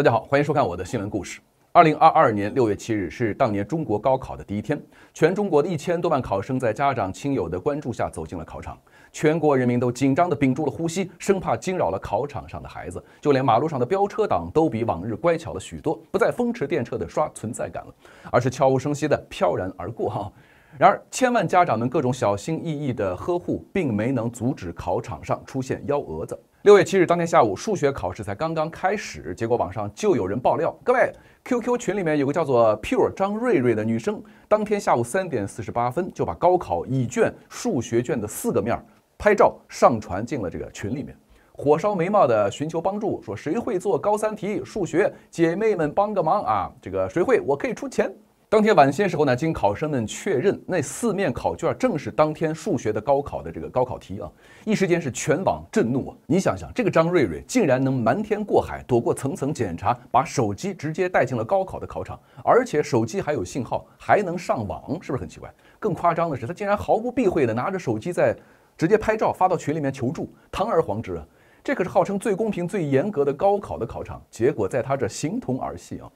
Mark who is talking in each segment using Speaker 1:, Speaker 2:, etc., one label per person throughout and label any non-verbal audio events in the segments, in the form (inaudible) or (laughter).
Speaker 1: 大家好，欢迎收看我的新闻故事。二零二二年六月七日是当年中国高考的第一天，全中国的一千多万考生在家长亲友的关注下走进了考场，全国人民都紧张的屏住了呼吸，生怕惊扰了考场上的孩子。就连马路上的飙车党都比往日乖巧了许多，不再风驰电掣的刷存在感了，而是悄无声息的飘然而过。哈，然而千万家长们各种小心翼翼的呵护，并没能阻止考场上出现幺蛾子。六月七日当天下午，数学考试才刚刚开始，结果网上就有人爆料：各位 QQ 群里面有个叫做 pure 张瑞瑞的女生，当天下午三点四十八分就把高考乙卷数学卷的四个面拍照上传进了这个群里面，火烧眉毛的寻求帮助，说谁会做高三题数学？姐妹们帮个忙啊！这个谁会，我可以出钱。当天晚些时候呢，经考生们确认，那四面考卷正是当天数学的高考的这个高考题啊！一时间是全网震怒啊！你想想，这个张瑞瑞竟然能瞒天过海，躲过层层检查，把手机直接带进了高考的考场，而且手机还有信号，还能上网，是不是很奇怪？更夸张的是，他竟然毫不避讳的拿着手机在直接拍照发到群里面求助，堂而皇之啊！这可是号称最公平、最严格的高考的考场，结果在他这形同儿戏啊！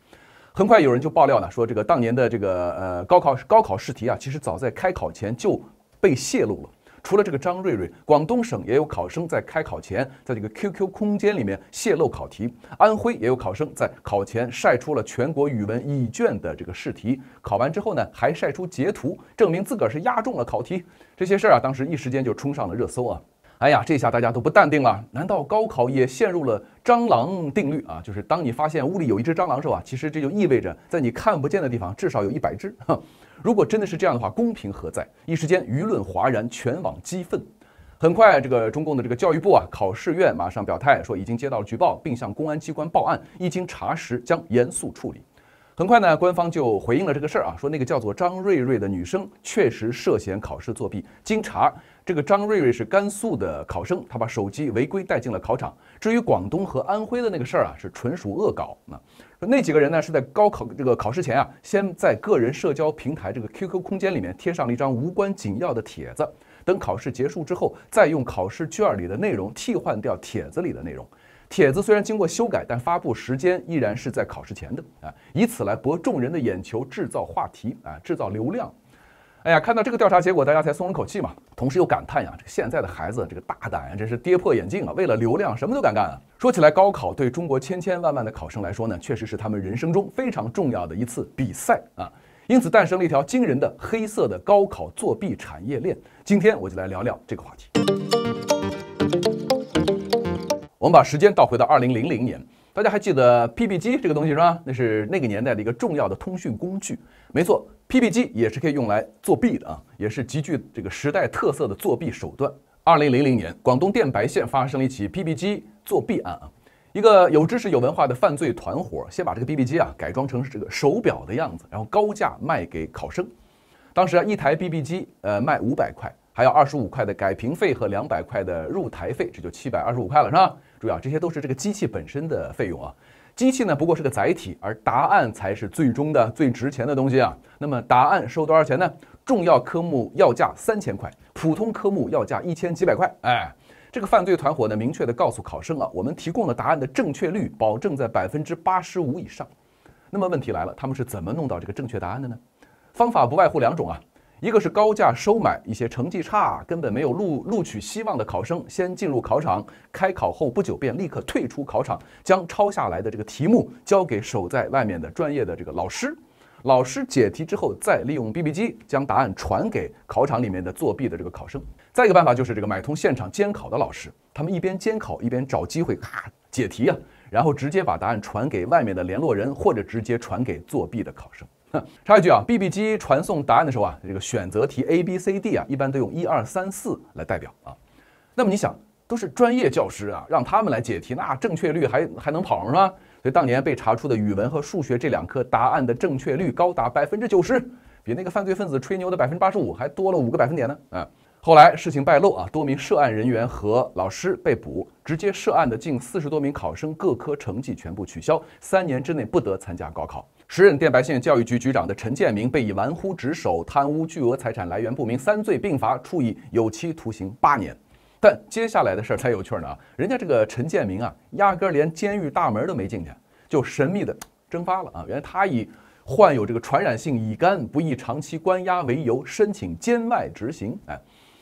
Speaker 1: 很快有人就爆料了，说这个当年的这个呃高考高考试题啊，其实早在开考前就被泄露了。除了这个张瑞瑞，广东省也有考生在开考前，在这个 QQ 空间里面泄露考题。安徽也有考生在考前晒出了全国语文乙卷的这个试题，考完之后呢，还晒出截图证明自个儿是压中了考题。这些事儿啊，当时一时间就冲上了热搜啊。哎呀，这下大家都不淡定了。难道高考也陷入了蟑螂定律啊？就是当你发现屋里有一只蟑螂时候啊，其实这就意味着在你看不见的地方至少有一百只。(laughs) 如果真的是这样的话，公平何在？一时间舆论哗然，全网激愤。很快，这个中共的这个教育部啊，考试院马上表态说已经接到了举报，并向公安机关报案，一经查实将严肃处理。很快呢，官方就回应了这个事儿啊，说那个叫做张瑞瑞的女生确实涉嫌考试作弊，经查。这个张瑞瑞是甘肃的考生，他把手机违规带进了考场。至于广东和安徽的那个事儿啊，是纯属恶搞。那那几个人呢，是在高考这个考试前啊，先在个人社交平台这个 QQ 空间里面贴上了一张无关紧要的帖子，等考试结束之后，再用考试卷里的内容替换掉帖子里的内容。帖子虽然经过修改，但发布时间依然是在考试前的啊，以此来博众人的眼球，制造话题啊，制造流量。哎呀，看到这个调查结果，大家才松了口气嘛。同时又感叹呀，这现在的孩子，这个大胆，真是跌破眼镜啊！为了流量，什么都敢干。啊。说起来，高考对中国千千万万的考生来说呢，确实是他们人生中非常重要的一次比赛啊。因此，诞生了一条惊人的黑色的高考作弊产业链。今天我就来聊聊这个话题。我们把时间倒回到二零零零年。大家还记得 p p 机这个东西是吧？那是那个年代的一个重要的通讯工具。没错 p p 机也是可以用来作弊的啊，也是极具这个时代特色的作弊手段。二零零零年，广东电白县发生了一起 p p 机作弊案啊。一个有知识、有文化的犯罪团伙，先把这个 p p 机啊改装成这个手表的样子，然后高价卖给考生。当时啊，一台 p p 机，呃，卖五百块，还要二十五块的改屏费和两百块的入台费，这就七百二十五块了，是吧？意啊，这些都是这个机器本身的费用啊，机器呢不过是个载体，而答案才是最终的最值钱的东西啊。那么答案收多少钱呢？重要科目要价三千块，普通科目要价一千几百块。哎，这个犯罪团伙呢明确的告诉考生啊，我们提供的答案的正确率保证在百分之八十五以上。那么问题来了，他们是怎么弄到这个正确答案的呢？方法不外乎两种啊。一个是高价收买一些成绩差、根本没有录录取希望的考生，先进入考场，开考后不久便立刻退出考场，将抄下来的这个题目交给守在外面的专业的这个老师，老师解题之后，再利用 BB 机将答案传给考场里面的作弊的这个考生。再一个办法就是这个买通现场监考的老师，他们一边监考一边找机会咔解题啊，然后直接把答案传给外面的联络人，或者直接传给作弊的考生。(laughs) 插一句啊，B B 机传送答案的时候啊，这个选择题 A B C D 啊，一般都用一二三四来代表啊。那么你想，都是专业教师啊，让他们来解题，那正确率还还能跑上吗？所以当年被查出的语文和数学这两科答案的正确率高达百分之九十，比那个犯罪分子吹牛的百分之八十五还多了五个百分点呢。啊，后来事情败露啊，多名涉案人员和老师被捕，直接涉案的近四十多名考生各科成绩全部取消，三年之内不得参加高考。时任电白县教育局局长的陈建明被以玩忽职守、贪污巨额财产来源不明三罪并罚，处以有期徒刑八年。但接下来的事儿才有趣呢！人家这个陈建明啊，压根儿连监狱大门都没进去，就神秘的蒸发了啊！原来他以患有这个传染性乙肝，不宜长期关押为由，申请监外执行。哎，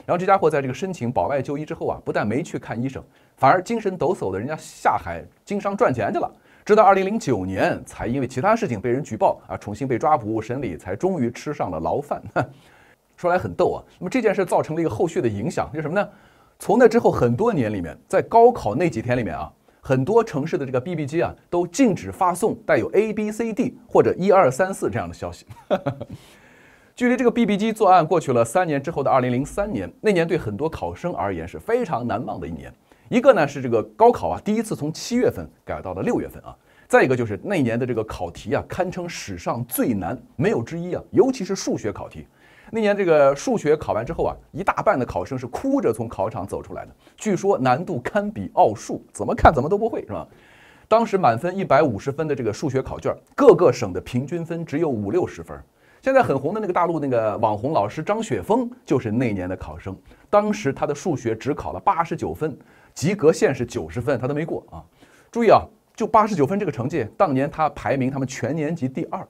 Speaker 1: 然后这家伙在这个申请保外就医之后啊，不但没去看医生，反而精神抖擞的，人家下海经商赚钱去了。直到二零零九年，才因为其他事情被人举报啊，重新被抓捕审理，才终于吃上了牢饭。(laughs) 说来很逗啊。那么这件事造成了一个后续的影响，是什么呢？从那之后很多年里面，在高考那几天里面啊，很多城市的这个 BB 机啊都禁止发送带有 A、B、C、D 或者一二三四这样的消息。(laughs) 距离这个 BB 机作案过去了三年之后的二零零三年，那年对很多考生而言是非常难忘的一年。一个呢是这个高考啊，第一次从七月份改到了六月份啊。再一个就是那年的这个考题啊，堪称史上最难，没有之一啊。尤其是数学考题，那年这个数学考完之后啊，一大半的考生是哭着从考场走出来的。据说难度堪比奥数，怎么看怎么都不会是吧？当时满分一百五十分的这个数学考卷，各个省的平均分只有五六十分。现在很红的那个大陆那个网红老师张雪峰就是那年的考生，当时他的数学只考了八十九分。及格线是九十分，他都没过啊！注意啊，就八十九分这个成绩，当年他排名他们全年级第二。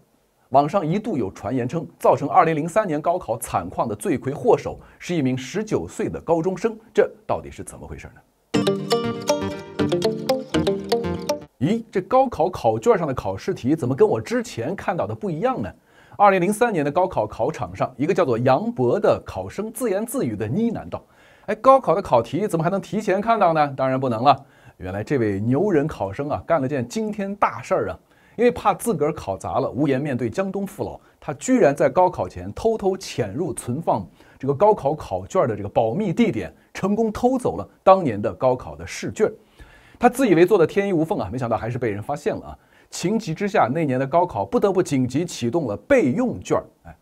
Speaker 1: 网上一度有传言称，造成二零零三年高考惨况的罪魁祸首是一名十九岁的高中生，这到底是怎么回事呢？咦，这高考考卷上的考试题怎么跟我之前看到的不一样呢？二零零三年的高考考场上，一个叫做杨博的考生自言自语的呢喃道。高考的考题怎么还能提前看到呢？当然不能了。原来这位牛人考生啊，干了件惊天大事儿啊！因为怕自个儿考砸了，无颜面对江东父老，他居然在高考前偷偷潜入存放这个高考考卷的这个保密地点，成功偷走了当年的高考的试卷。他自以为做的天衣无缝啊，没想到还是被人发现了啊！情急之下，那年的高考不得不紧急启动了备用卷儿。哎。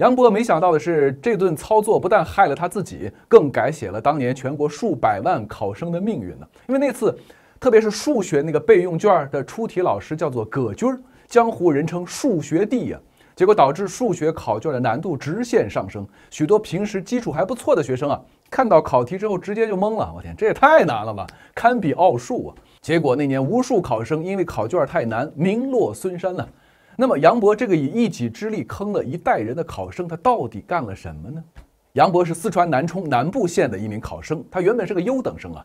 Speaker 1: 杨波没想到的是，这顿操作不但害了他自己，更改写了当年全国数百万考生的命运呢。因为那次，特别是数学那个备用卷的出题老师叫做葛军，江湖人称“数学帝”呀。结果导致数学考卷的难度直线上升，许多平时基础还不错的学生啊，看到考题之后直接就懵了。我天，这也太难了吧，堪比奥数啊！结果那年无数考生因为考卷太难，名落孙山呢。那么，杨博这个以一己之力坑了一代人的考生，他到底干了什么呢？杨博是四川南充南部县的一名考生，他原本是个优等生啊，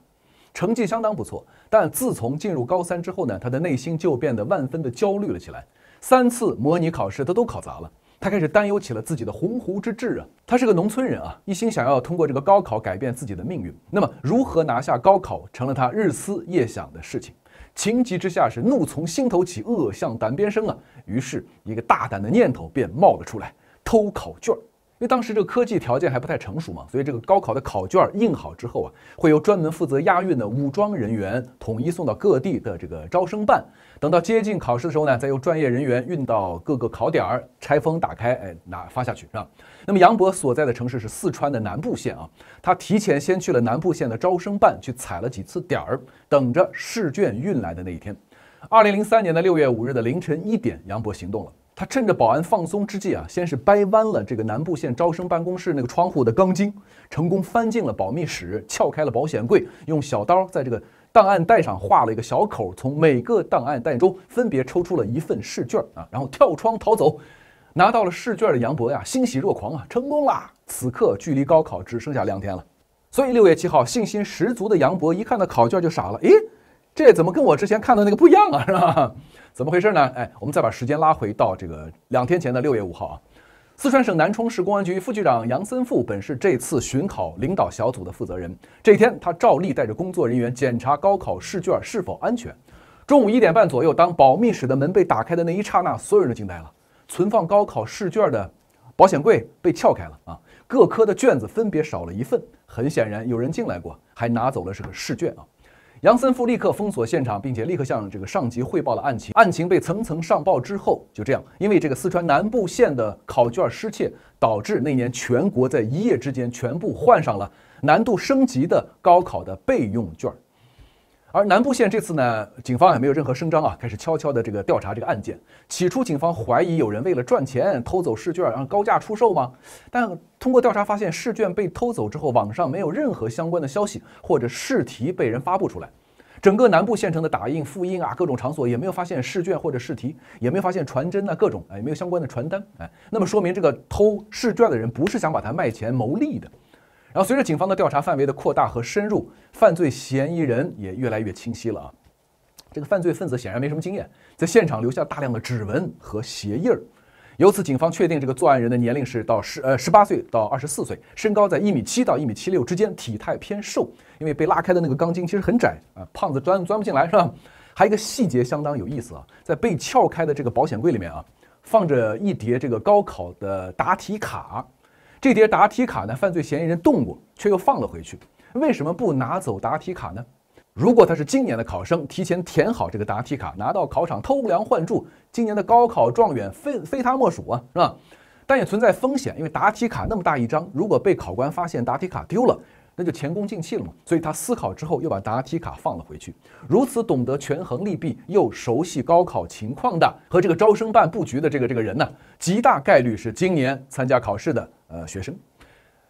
Speaker 1: 成绩相当不错。但自从进入高三之后呢，他的内心就变得万分的焦虑了起来。三次模拟考试，他都考砸了，他开始担忧起了自己的鸿鹄之志啊。他是个农村人啊，一心想要通过这个高考改变自己的命运。那么，如何拿下高考，成了他日思夜想的事情。情急之下是怒从心头起，恶向胆边生啊！于是，一个大胆的念头便冒了出来：偷考卷儿。因为当时这个科技条件还不太成熟嘛，所以这个高考的考卷印好之后啊，会由专门负责押运的武装人员统一送到各地的这个招生办。等到接近考试的时候呢，再由专业人员运到各个考点儿拆封打开，哎，拿发下去是吧？那么杨博所在的城市是四川的南部县啊，他提前先去了南部县的招生办去踩了几次点儿，等着试卷运来的那一天。二零零三年的六月五日的凌晨一点，杨博行动了，他趁着保安放松之际啊，先是掰弯了这个南部县招生办公室那个窗户的钢筋，成功翻进了保密室，撬开了保险柜，用小刀在这个。档案袋上画了一个小口，从每个档案袋中分别抽出了一份试卷啊，然后跳窗逃走，拿到了试卷的杨博呀，欣喜若狂啊，成功啦！此刻距离高考只剩下两天了，所以六月七号，信心十足的杨博一看到考卷就傻了，咦，这怎么跟我之前看的那个不一样啊？是吧？怎么回事呢？哎，我们再把时间拉回到这个两天前的六月五号啊。四川省南充市公安局副局长杨森富本是这次巡考领导小组的负责人。这天，他照例带着工作人员检查高考试卷是否安全。中午一点半左右，当保密室的门被打开的那一刹那，所有人都惊呆了。存放高考试卷的保险柜被撬开了啊！各科的卷子分别少了一份，很显然有人进来过，还拿走了这个试卷啊。杨森富立刻封锁现场，并且立刻向这个上级汇报了案情。案情被层层上报之后，就这样，因为这个四川南部县的考卷失窃，导致那年全国在一夜之间全部换上了难度升级的高考的备用卷儿。而南部县这次呢，警方也没有任何声张啊，开始悄悄的这个调查这个案件。起初警方怀疑有人为了赚钱偷走试卷，然后高价出售吗？但通过调查发现，试卷被偷走之后，网上没有任何相关的消息，或者试题被人发布出来。整个南部县城的打印、复印啊，各种场所也没有发现试卷或者试题，也没有发现传真啊，各种哎，没有相关的传单。哎，那么说明这个偷试卷的人不是想把它卖钱谋利的。然后随着警方的调查范围的扩大和深入，犯罪嫌疑人也越来越清晰了啊！这个犯罪分子显然没什么经验，在现场留下大量的指纹和鞋印儿，由此警方确定这个作案人的年龄是到十呃十八岁到二十四岁，身高在一米七到一米七六之间，体态偏瘦，因为被拉开的那个钢筋其实很窄啊，胖子钻钻不进来是吧？还有一个细节相当有意思啊，在被撬开的这个保险柜里面啊，放着一叠这个高考的答题卡。这叠答题卡呢？犯罪嫌疑人动过，却又放了回去。为什么不拿走答题卡呢？如果他是今年的考生，提前填好这个答题卡，拿到考场偷梁换柱，今年的高考状元非非他莫属啊，是吧？但也存在风险，因为答题卡那么大一张，如果被考官发现答题卡丢了，那就前功尽弃了嘛。所以他思考之后又把答题卡放了回去。如此懂得权衡利弊，又熟悉高考情况的，和这个招生办布局的这个这个人呢，极大概率是今年参加考试的。呃，学生，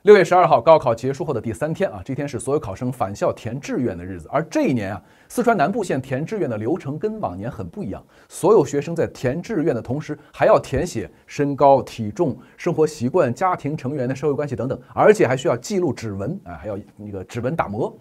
Speaker 1: 六月十二号高考结束后的第三天啊，这天是所有考生返校填志愿的日子。而这一年啊，四川南部县填志愿的流程跟往年很不一样。所有学生在填志愿的同时，还要填写身高、体重、生活习惯、家庭成员的社会关系等等，而且还需要记录指纹啊，还要那个指纹打磨。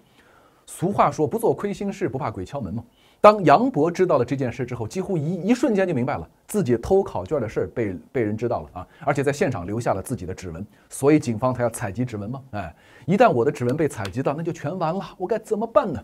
Speaker 1: 俗话说，不做亏心事，不怕鬼敲门嘛。当杨博知道了这件事之后，几乎一一瞬间就明白了自己偷考卷的事儿被被人知道了啊，而且在现场留下了自己的指纹，所以警方他要采集指纹嘛，哎，一旦我的指纹被采集到，那就全完了，我该怎么办呢？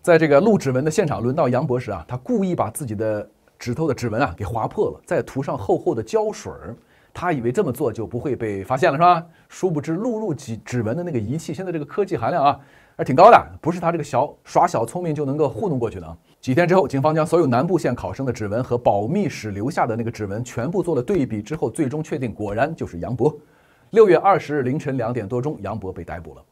Speaker 1: 在这个录指纹的现场，轮到杨博时啊，他故意把自己的指头的指纹啊给划破了，再涂上厚厚的胶水儿，他以为这么做就不会被发现了是吧？殊不知录入指指纹的那个仪器，现在这个科技含量啊。还挺高的，不是他这个小耍小聪明就能够糊弄过去的。几天之后，警方将所有南部县考生的指纹和保密室留下的那个指纹全部做了对比，之后最终确定，果然就是杨博。六月二十日凌晨两点多钟，杨博被逮捕了。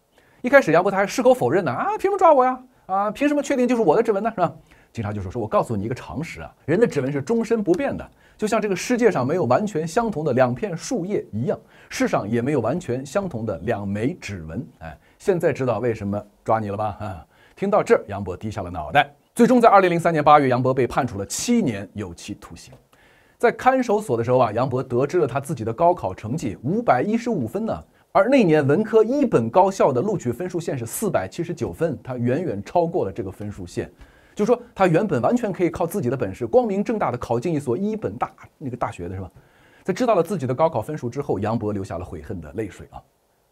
Speaker 1: 一开始，杨博他还矢口否认呢，啊，凭什么抓我呀？啊，凭什么确定就是我的指纹呢？是吧？警察就说：“说我告诉你一个常识啊，人的指纹是终身不变的，就像这个世界上没有完全相同的两片树叶一样，世上也没有完全相同的两枚指纹。”哎。现在知道为什么抓你了吧？啊！(laughs) 听到这儿，杨博低下了脑袋。最终，在二零零三年八月，杨博被判处了七年有期徒刑。在看守所的时候啊，杨博得知了他自己的高考成绩五百一十五分呢，而那年文科一本高校的录取分数线是四百七十九分，他远远超过了这个分数线。就说他原本完全可以靠自己的本事，光明正大的考进一所一本大那个大学的是吧？在知道了自己的高考分数之后，杨博流下了悔恨的泪水啊！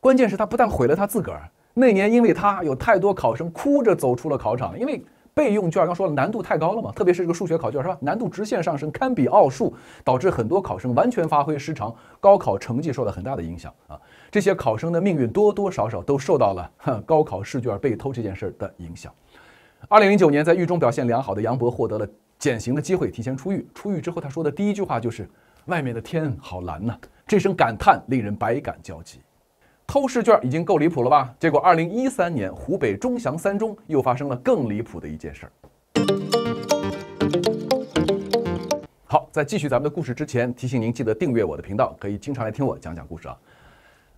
Speaker 1: 关键是，他不但毁了他自个儿。那年，因为他有太多考生哭着走出了考场，因为备用卷儿刚说了难度太高了嘛，特别是这个数学考卷是吧？难度直线上升，堪比奥数，导致很多考生完全发挥失常，高考成绩受到很大的影响啊。这些考生的命运多多少少都受到了高考试卷被偷这件事儿的影响。二零零九年，在狱中表现良好的杨博获得了减刑的机会，提前出狱。出狱之后，他说的第一句话就是：“外面的天好蓝呐！”这声感叹令人百感交集。偷试卷已经够离谱了吧？结果二零一三年湖北钟祥三中又发生了更离谱的一件事儿。好，在继续咱们的故事之前，提醒您记得订阅我的频道，可以经常来听我讲讲故事啊。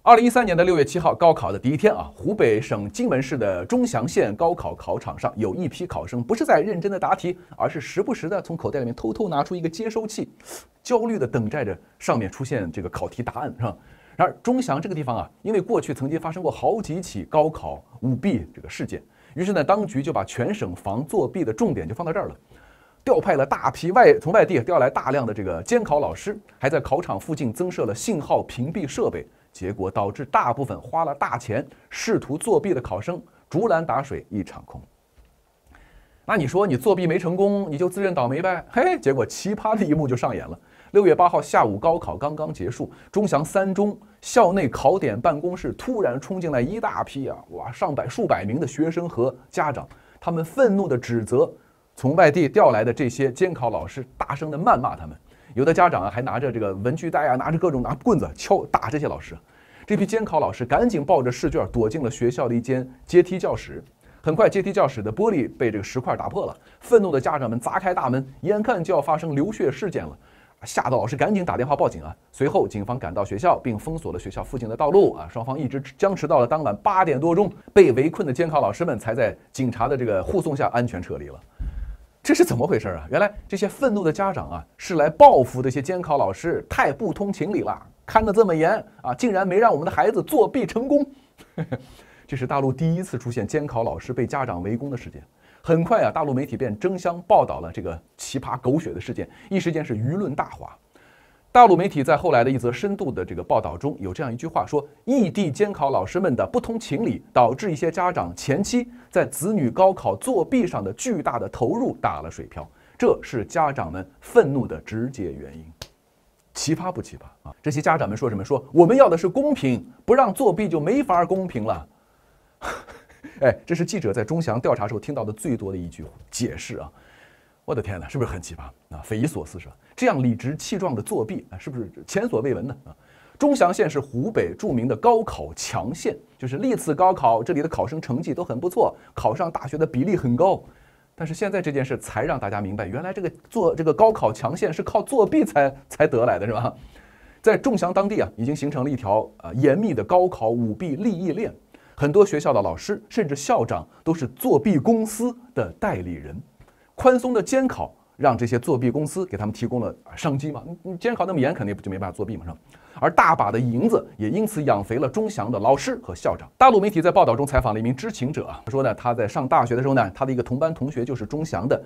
Speaker 1: 二零一三年的六月七号，高考的第一天啊，湖北省荆门市的钟祥县高考考场上，有一批考生不是在认真的答题，而是时不时的从口袋里面偷偷拿出一个接收器，焦虑的等待着上面出现这个考题答案，是吧？然而，钟祥这个地方啊，因为过去曾经发生过好几起高考舞弊这个事件，于是呢，当局就把全省防作弊的重点就放到这儿了，调派了大批外从外地调来大量的这个监考老师，还在考场附近增设了信号屏蔽设备，结果导致大部分花了大钱试图作弊的考生竹篮打水一场空。那你说你作弊没成功，你就自认倒霉呗？嘿，结果奇葩的一幕就上演了。六月八号下午，高考刚刚结束，钟祥三中校内考点办公室突然冲进来一大批啊，哇，上百数百名的学生和家长，他们愤怒地指责从外地调来的这些监考老师，大声地谩骂他们。有的家长还拿着这个文具袋啊，拿着各种拿棍子敲打这些老师。这批监考老师赶紧抱着试卷躲进了学校的一间阶梯教室。很快，阶梯教室的玻璃被这个石块打破了。愤怒的家长们砸开大门，眼看就要发生流血事件了。吓得老师赶紧打电话报警啊！随后，警方赶到学校，并封锁了学校附近的道路啊！双方一直僵持到了当晚八点多钟，被围困的监考老师们才在警察的这个护送下安全撤离了。这是怎么回事啊？原来这些愤怒的家长啊，是来报复这些监考老师，太不通情理了，看得这么严啊，竟然没让我们的孩子作弊成功。(laughs) 这是大陆第一次出现监考老师被家长围攻的事件。很快啊，大陆媒体便争相报道了这个奇葩狗血的事件，一时间是舆论大哗。大陆媒体在后来的一则深度的这个报道中，有这样一句话说：异地监考老师们的不通情理，导致一些家长前期在子女高考作弊上的巨大的投入打了水漂，这是家长们愤怒的直接原因。奇葩不奇葩啊？这些家长们说什么？说我们要的是公平，不让作弊就没法公平了。哎，这是记者在钟祥调查时候听到的最多的一句解释啊！我的天哪，是不是很奇葩啊？匪夷所思是吧？这样理直气壮的作弊啊，是不是前所未闻的啊？钟祥县是湖北著名的高考强县，就是历次高考这里的考生成绩都很不错，考上大学的比例很高。但是现在这件事才让大家明白，原来这个做这个高考强县是靠作弊才才得来的，是吧？(laughs) 在钟祥当地啊，已经形成了一条呃严密的高考舞弊利益链。很多学校的老师甚至校长都是作弊公司的代理人，宽松的监考让这些作弊公司给他们提供了商机嘛？你监考那么严，肯定不就没办法作弊嘛？是吧？而大把的银子也因此养肥了钟祥的老师和校长。大陆媒体在报道中采访了一名知情者，他说呢，他在上大学的时候呢，他的一个同班同学就是钟祥的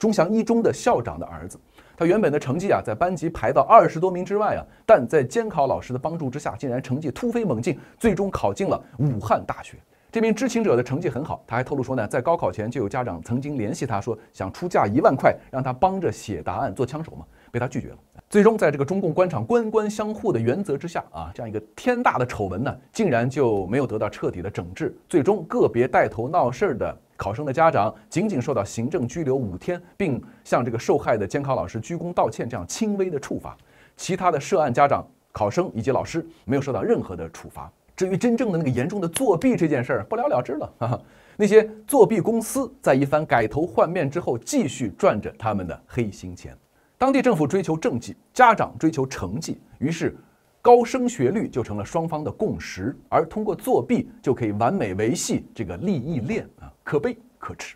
Speaker 1: 钟祥一中的校长的儿子。他原本的成绩啊，在班级排到二十多名之外啊，但在监考老师的帮助之下，竟然成绩突飞猛进，最终考进了武汉大学。这名知情者的成绩很好，他还透露说呢，在高考前就有家长曾经联系他说，想出价一万块让他帮着写答案做枪手嘛，被他拒绝了。最终，在这个中共官场“官官相护”的原则之下啊，这样一个天大的丑闻呢，竟然就没有得到彻底的整治。最终，个别带头闹事儿的考生的家长，仅仅受到行政拘留五天，并向这个受害的监考老师鞠躬道歉，这样轻微的处罚。其他的涉案家长、考生以及老师，没有受到任何的处罚。至于真正的那个严重的作弊这件事儿，不了了之了。(laughs) 那些作弊公司在一番改头换面之后，继续赚着他们的黑心钱。当地政府追求政绩，家长追求成绩，于是高升学率就成了双方的共识。而通过作弊，就可以完美维系这个利益链啊！可悲可耻。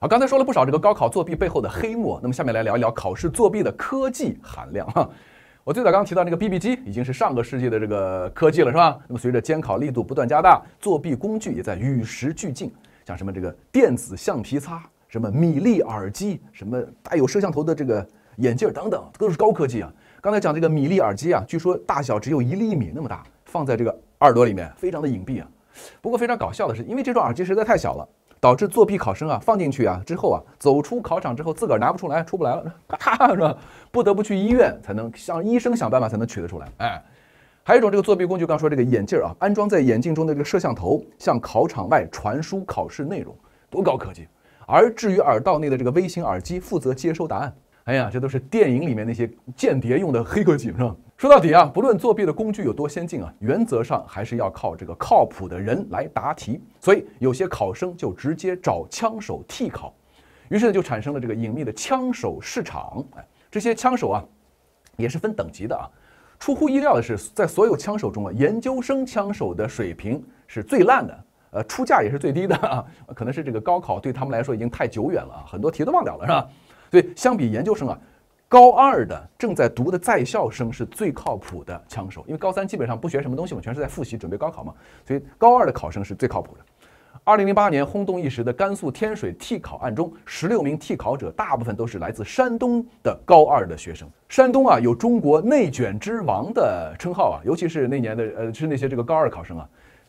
Speaker 1: 好，刚才说了不少这个高考作弊背后的黑幕，那么下面来聊一聊考试作弊的科技含量。哈。我最早刚刚提到那个 BB 机，已经是上个世纪的这个科技了，是吧？那么随着监考力度不断加大，作弊工具也在与时俱进，像什么这个电子橡皮擦。什么米粒耳机，什么带有摄像头的这个眼镜等等，都是高科技啊！刚才讲这个米粒耳机啊，据说大小只有一粒米那么大，放在这个耳朵里面非常的隐蔽啊。不过非常搞笑的是，因为这种耳机实在太小了，导致作弊考生啊放进去啊之后啊，走出考场之后自个儿拿不出来，出不来了，咔 (laughs) 是吧？不得不去医院才能向医生想办法才能取得出来。哎，还有一种这个作弊工具，刚说这个眼镜啊，安装在眼镜中的这个摄像头向考场外传输考试内容，多高科技！而至于耳道内的这个微型耳机，负责接收答案。哎呀，这都是电影里面那些间谍用的黑科技是吧？说到底啊，不论作弊的工具有多先进啊，原则上还是要靠这个靠谱的人来答题。所以有些考生就直接找枪手替考，于是呢就产生了这个隐秘的枪手市场。哎，这些枪手啊，也是分等级的啊。出乎意料的是，在所有枪手中啊，研究生枪手的水平是最烂的。呃，出价也是最低的啊，可能是这个高考对他们来说已经太久远了啊，很多题都忘掉了，是吧？所以相比研究生啊，高二的正在读的在校生是最靠谱的枪手，因为高三基本上不学什么东西，嘛，全是在复习准备高考嘛，所以高二的考生是最靠谱的。二零零八年轰动一时的甘肃天水替考案中，十六名替考者大部分都是来自山东的高二的学生。山东啊，有中国内卷之王的称号啊，尤其是那年的呃，是那些这个高二考生啊。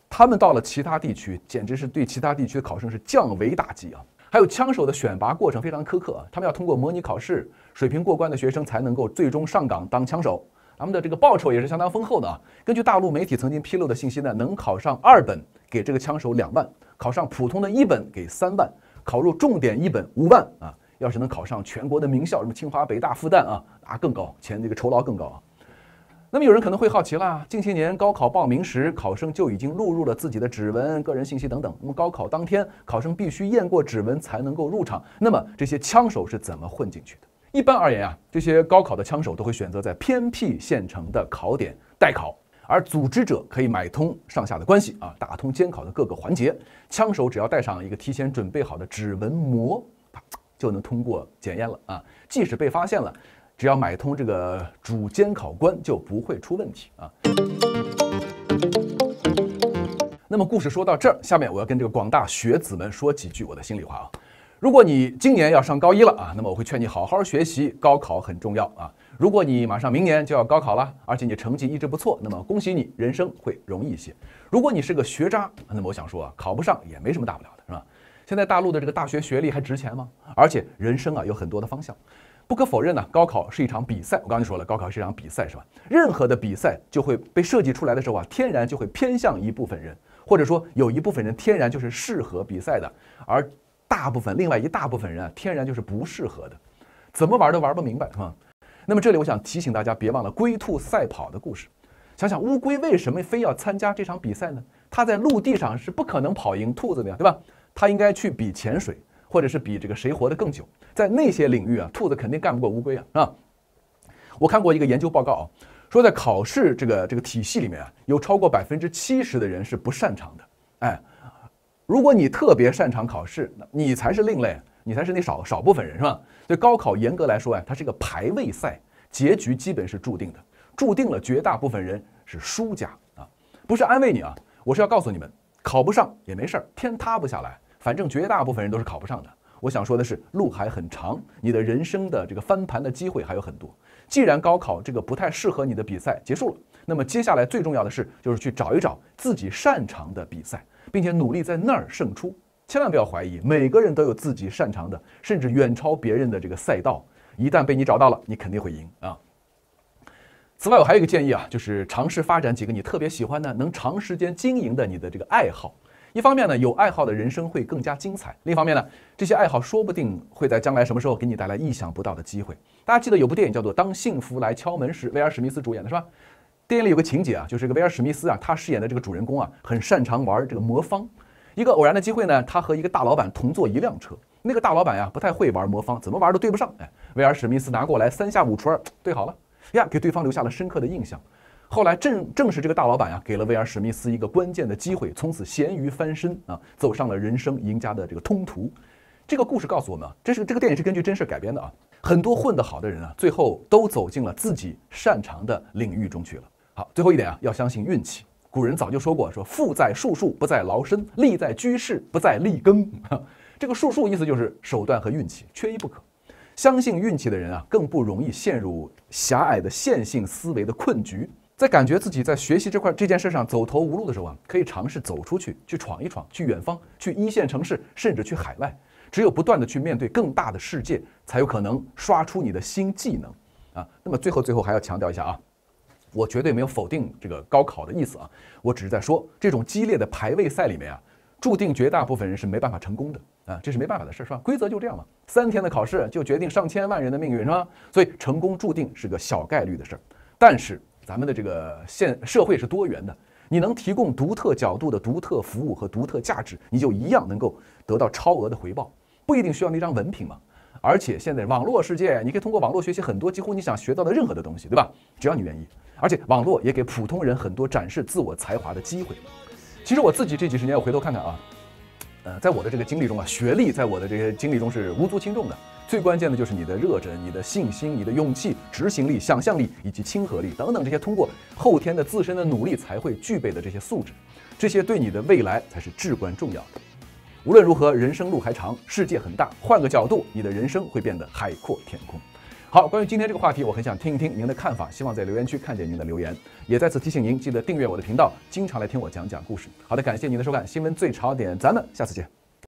Speaker 1: 他们到了其他地区，简直是对其他地区的考生是降维打击啊！还有枪手的选拔过程非常苛刻，他们要通过模拟考试，水平过关的学生才能够最终上岗当枪手。他们的这个报酬也是相当丰厚的。啊！根据大陆媒体曾经披露的信息呢，能考上二本给这个枪手两万，考上普通的一本给三万，考入重点一本五万啊！要是能考上全国的名校，什么清华、北大、复旦啊，啊更高，钱这个酬劳更高。那么有人可能会好奇了，近些年高考报名时，考生就已经录入了自己的指纹、个人信息等等。那么高考当天，考生必须验过指纹才能够入场。那么这些枪手是怎么混进去的？一般而言啊，这些高考的枪手都会选择在偏僻县城的考点代考，而组织者可以买通上下的关系啊，打通监考的各个环节。枪手只要带上一个提前准备好的指纹膜，就能通过检验了啊。即使被发现了。只要买通这个主监考官，就不会出问题啊。那么故事说到这儿，下面我要跟这个广大学子们说几句我的心里话啊。如果你今年要上高一了啊，那么我会劝你好好学习，高考很重要啊。如果你马上明年就要高考了，而且你成绩一直不错，那么恭喜你，人生会容易一些。如果你是个学渣，那么我想说啊，考不上也没什么大不了的，是吧？现在大陆的这个大学学历还值钱吗？而且人生啊有很多的方向。不可否认呢，高考是一场比赛。我刚才说了，高考是一场比赛，是吧？任何的比赛就会被设计出来的时候啊，天然就会偏向一部分人，或者说有一部分人天然就是适合比赛的，而大部分另外一大部分人啊，天然就是不适合的，怎么玩都玩不明白，吧？那么这里我想提醒大家，别忘了龟兔赛跑的故事。想想乌龟为什么非要参加这场比赛呢？它在陆地上是不可能跑赢兔子的呀，对吧？它应该去比潜水。或者是比这个谁活得更久，在那些领域啊，兔子肯定干不过乌龟啊啊！我看过一个研究报告啊，说在考试这个这个体系里面啊，有超过百分之七十的人是不擅长的。哎，如果你特别擅长考试，你才是另类，你才是那少少部分人，是吧？所以高考严格来说啊，它是一个排位赛，结局基本是注定的，注定了绝大部分人是输家啊！不是安慰你啊，我是要告诉你们，考不上也没事儿，天塌不下来。反正绝大部分人都是考不上的。我想说的是，路还很长，你的人生的这个翻盘的机会还有很多。既然高考这个不太适合你的比赛结束了，那么接下来最重要的是，就是去找一找自己擅长的比赛，并且努力在那儿胜出。千万不要怀疑，每个人都有自己擅长的，甚至远超别人的这个赛道。一旦被你找到了，你肯定会赢啊！此外，我还有一个建议啊，就是尝试发展几个你特别喜欢的、能长时间经营的你的这个爱好。一方面呢，有爱好的人生会更加精彩；另一方面呢，这些爱好说不定会在将来什么时候给你带来意想不到的机会。大家记得有部电影叫做《当幸福来敲门》时，威尔·史密斯主演的是吧？电影里有个情节啊，就是一个威尔·史密斯啊，他饰演的这个主人公啊，很擅长玩这个魔方。一个偶然的机会呢，他和一个大老板同坐一辆车，那个大老板呀，不太会玩魔方，怎么玩都对不上。哎，威尔·史密斯拿过来三下五除二对好了，呀，给对方留下了深刻的印象。后来正正是这个大老板呀，给了威尔史密斯一个关键的机会，从此咸鱼翻身啊，走上了人生赢家的这个通途。这个故事告诉我们啊，这是这个电影是根据真事改编的啊。很多混得好的人啊，最后都走进了自己擅长的领域中去了。好，最后一点啊，要相信运气。古人早就说过，说富在术数，不在劳身；利在居士，不在力耕。这个术数意思就是手段和运气缺一不可。相信运气的人啊，更不容易陷入狭隘的线性思维的困局。在感觉自己在学习这块这件事上走投无路的时候啊，可以尝试走出去，去闯一闯，去远方，去一线城市，甚至去海外。只有不断的去面对更大的世界，才有可能刷出你的新技能啊。那么最后，最后还要强调一下啊，我绝对没有否定这个高考的意思啊，我只是在说，这种激烈的排位赛里面啊，注定绝大部分人是没办法成功的啊，这是没办法的事儿，是吧？规则就这样嘛，三天的考试就决定上千万人的命运，是吧？所以成功注定是个小概率的事儿，但是。咱们的这个现社会是多元的，你能提供独特角度的独特服务和独特价值，你就一样能够得到超额的回报，不一定需要那张文凭嘛。而且现在网络世界，你可以通过网络学习很多几乎你想学到的任何的东西，对吧？只要你愿意。而且网络也给普通人很多展示自我才华的机会。其实我自己这几十年，我回头看看啊，呃，在我的这个经历中啊，学历在我的这些经历中是无足轻重的。最关键的就是你的热忱、你的信心、你的勇气、执行力、想象力以及亲和力等等这些，通过后天的自身的努力才会具备的这些素质，这些对你的未来才是至关重要的。无论如何，人生路还长，世界很大，换个角度，你的人生会变得海阔天空。好，关于今天这个话题，我很想听一听您的看法，希望在留言区看见您的留言。也再次提醒您，记得订阅我的频道，经常来听我讲讲故事。好的，感谢您的收看，新闻最潮点，咱们下次见。